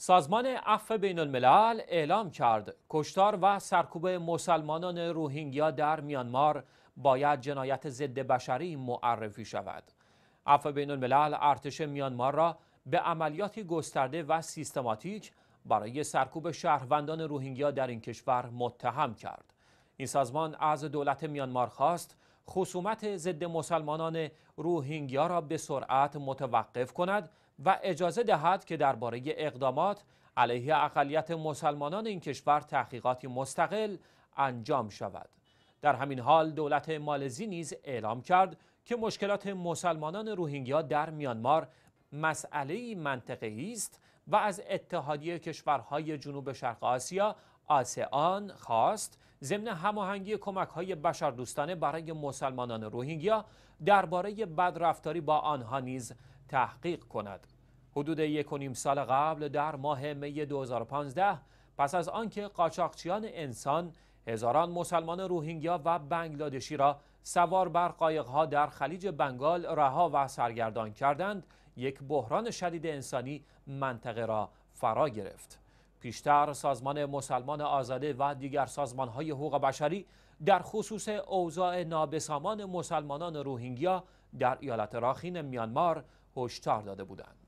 سازمان عفو بین الملل اعلام کرد کشتار و سرکوب مسلمانان روهینگیا در میانمار باید جنایت ضد بشری معرفی شود. عفو بین الملل ارتش میانمار را به عملیاتی گسترده و سیستماتیک برای سرکوب شهروندان روهینگیا در این کشور متهم کرد. این سازمان از دولت میانمار خواست خصومت ضد مسلمانان روهینگیا را به سرعت متوقف کند و اجازه دهد که درباره اقدامات علیه اقلیت مسلمانان این کشور تحقیقاتی مستقل انجام شود در همین حال دولت مالزی نیز اعلام کرد که مشکلات مسلمانان روهینگیا در میانمار مسئله منطقه‌ای است و از اتحادیه کشورهای جنوب شرق آسیا آسیان خواست ضمن هماهنگی کمک‌های بشردوستانه برای مسلمانان روهینگیا درباره بدرفتاری با آنها نیز تحقیق کند. حدود یک و نیم سال قبل در ماه می 2015 پس از آنکه قاچاقچیان انسان هزاران مسلمان روهینگیا و بنگلادشی را سوار بر قایقها در خلیج بنگال رها و سرگردان کردند یک بحران شدید انسانی منطقه را فرا گرفت پیشتر سازمان مسلمان آزاده و دیگر سازمان های حقوق بشری در خصوص اوضاع نابسامان مسلمانان روهینگیا در ایالت راخین میانمار هشدار داده بودند.